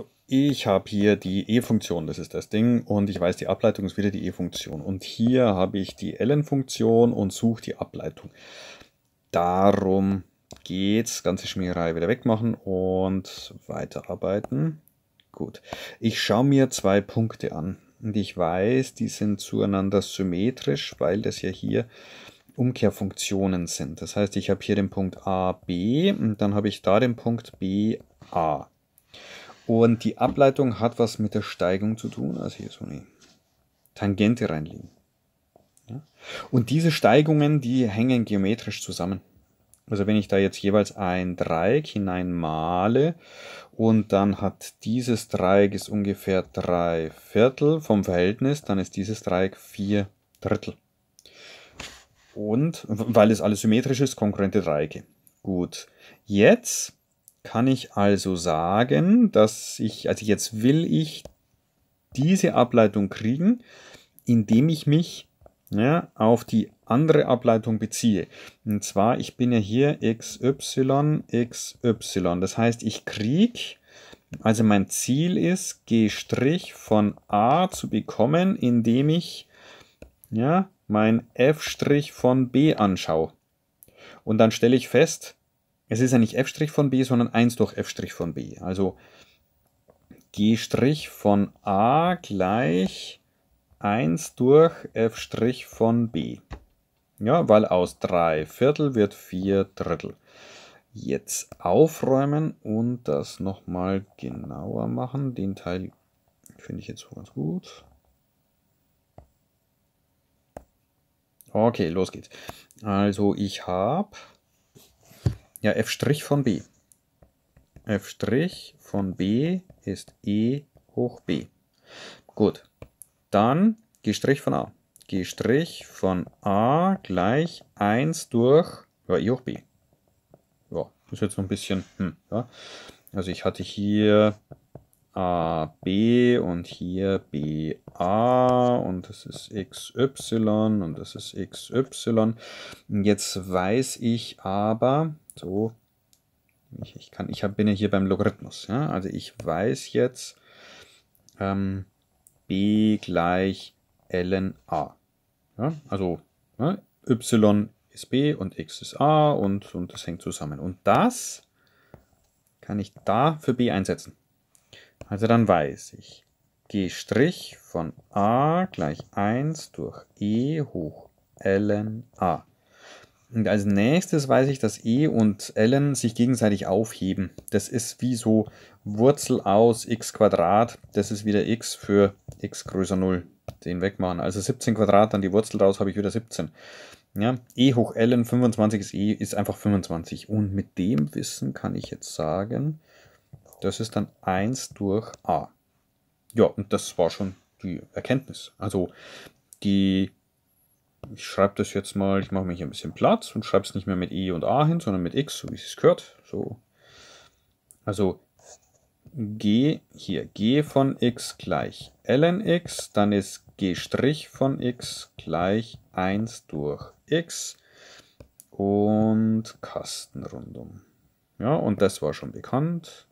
So, also, ich habe hier die E-Funktion, das ist das Ding, und ich weiß, die Ableitung ist wieder die E-Funktion. Und hier habe ich die ln-Funktion und suche die Ableitung. Darum geht's. Ganze Schmiererei wieder wegmachen und weiterarbeiten. Gut. Ich schaue mir zwei Punkte an. Und ich weiß, die sind zueinander symmetrisch, weil das ja hier Umkehrfunktionen sind. Das heißt, ich habe hier den Punkt A, B und dann habe ich da den Punkt B, A. Und die Ableitung hat was mit der Steigung zu tun, also hier so eine Tangente reinlegen. Ja? Und diese Steigungen, die hängen geometrisch zusammen. Also wenn ich da jetzt jeweils ein Dreieck hineinmale und dann hat dieses Dreieck ist ungefähr drei Viertel vom Verhältnis, dann ist dieses Dreieck vier Drittel. Und weil es alles symmetrisch ist, konkurrente Dreiecke. Gut, jetzt kann ich also sagen, dass ich, also jetzt will ich diese Ableitung kriegen, indem ich mich ja, auf die andere Ableitung beziehe. Und zwar, ich bin ja hier xy, xy. Das heißt, ich kriege, also mein Ziel ist, g' von a zu bekommen, indem ich ja, mein f' von b anschaue. Und dann stelle ich fest, es ist ja nicht f' von b, sondern 1 durch f' von b. Also g' von a gleich 1 durch f' von b. Ja, weil aus 3 Viertel wird 4 Drittel. Jetzt aufräumen und das nochmal genauer machen. Den Teil finde ich jetzt so ganz gut. Okay, los geht's. Also ich habe ja, f' von b. f' von b ist e hoch b. Gut, dann g' von a. g' von a gleich 1 durch ja, e hoch b. Ja, ist jetzt so ein bisschen, hm, ja. Also ich hatte hier a, b und hier b, a und das ist XY und das ist XY. Jetzt weiß ich aber, so. Ich, ich, kann, ich hab, bin ja hier beim Logarithmus. Ja? Also ich weiß jetzt ähm, b gleich ln a. Ja? Also ja, ne, y ist b und x ist a und, und das hängt zusammen. Und das kann ich da für b einsetzen. Also dann weiß ich, g' von a gleich 1 durch e hoch ln a. Und als nächstes weiß ich, dass E und Ln sich gegenseitig aufheben. Das ist wie so Wurzel aus x Quadrat. Das ist wieder x für x größer 0. Den wegmachen. Also 17 Quadrat, dann die Wurzel raus, habe ich wieder 17. Ja, e hoch ln 25 ist e ist einfach 25. Und mit dem Wissen kann ich jetzt sagen, das ist dann 1 durch a. Ja, und das war schon die Erkenntnis. Also die ich schreibe das jetzt mal, ich mache mir hier ein bisschen Platz und schreibe es nicht mehr mit E und A hin, sondern mit X, so wie es gehört. So. Also G hier, G von X gleich ln X, dann ist G' von X gleich 1 durch X und Kasten rundum. Ja, und das war schon bekannt.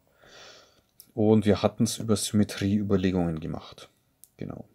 Und wir hatten es über Symmetrieüberlegungen gemacht. Genau.